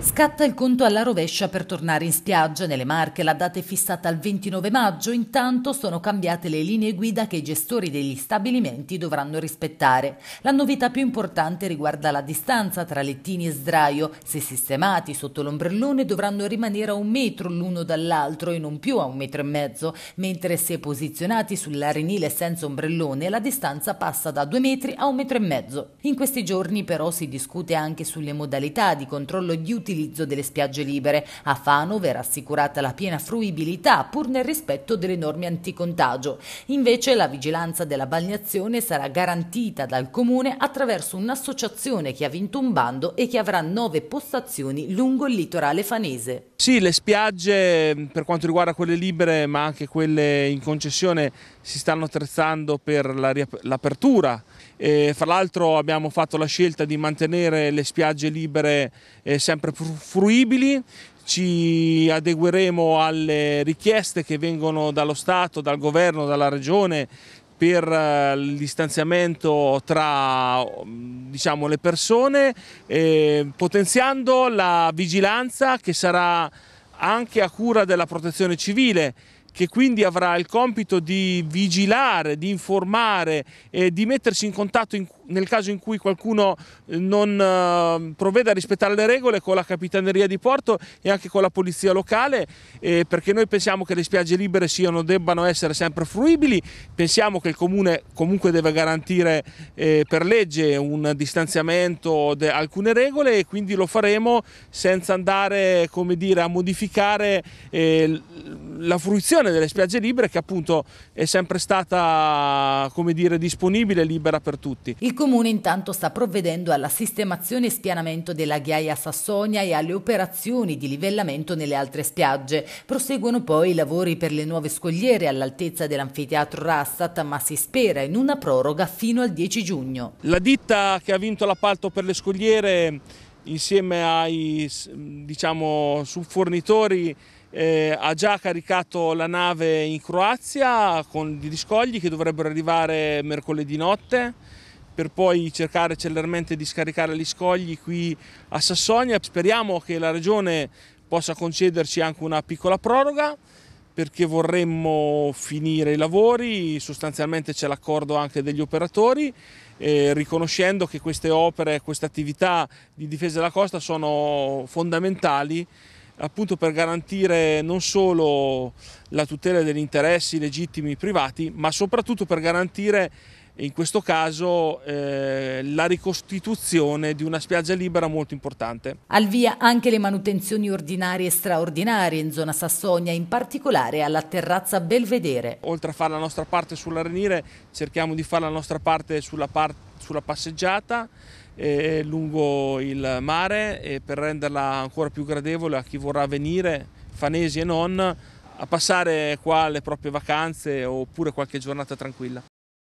Scatta il conto alla rovescia per tornare in spiaggia. Nelle Marche la data è fissata al 29 maggio, intanto sono cambiate le linee guida che i gestori degli stabilimenti dovranno rispettare. La novità più importante riguarda la distanza tra lettini e sdraio. Se sistemati sotto l'ombrellone dovranno rimanere a un metro l'uno dall'altro e non più a un metro e mezzo, mentre se posizionati sull'arenile senza ombrellone la distanza passa da due metri a un metro e mezzo. In questi giorni però si discute anche sulle modalità di controllo di utilizzo l'utilizzo delle spiagge libere. A Fano verrà assicurata la piena fruibilità pur nel rispetto delle norme anticontagio. Invece la vigilanza della balneazione sarà garantita dal comune attraverso un'associazione che ha vinto un bando e che avrà nove postazioni lungo il litorale fanese. Sì, le spiagge per quanto riguarda quelle libere ma anche quelle in concessione si stanno attrezzando per l'apertura. Eh, fra l'altro abbiamo fatto la scelta di mantenere le spiagge libere eh, sempre fruibili, ci adegueremo alle richieste che vengono dallo Stato, dal Governo, dalla Regione per eh, il distanziamento tra diciamo, le persone, eh, potenziando la vigilanza che sarà anche a cura della protezione civile che quindi avrà il compito di vigilare, di informare e di mettersi in contatto in, nel caso in cui qualcuno eh, non eh, provveda a rispettare le regole con la Capitaneria di Porto e anche con la Polizia Locale, eh, perché noi pensiamo che le spiagge libere siano, debbano essere sempre fruibili, pensiamo che il Comune comunque deve garantire eh, per legge un distanziamento, de, alcune regole e quindi lo faremo senza andare come dire, a modificare eh, la fruizione delle spiagge libere che appunto è sempre stata come dire, disponibile e libera per tutti. Il Comune intanto sta provvedendo alla sistemazione e spianamento della ghiaia Sassonia e alle operazioni di livellamento nelle altre spiagge. Proseguono poi i lavori per le nuove scogliere all'altezza dell'anfiteatro Rassat ma si spera in una proroga fino al 10 giugno. La ditta che ha vinto l'appalto per le scogliere insieme ai diciamo, subfornitori eh, ha già caricato la nave in Croazia con gli scogli che dovrebbero arrivare mercoledì notte per poi cercare celermente di scaricare gli scogli qui a Sassonia. Speriamo che la regione possa concederci anche una piccola proroga perché vorremmo finire i lavori, sostanzialmente c'è l'accordo anche degli operatori, eh, riconoscendo che queste opere, queste attività di difesa della costa sono fondamentali appunto per garantire non solo la tutela degli interessi legittimi privati, ma soprattutto per garantire in questo caso eh, la ricostituzione di una spiaggia libera molto importante. Al via anche le manutenzioni ordinarie e straordinarie in zona Sassonia, in particolare alla terrazza Belvedere. Oltre a fare la nostra parte sull'arenire, cerchiamo di fare la nostra parte sulla parte sulla passeggiata eh, lungo il mare e per renderla ancora più gradevole a chi vorrà venire, fanesi e non, a passare qua le proprie vacanze oppure qualche giornata tranquilla.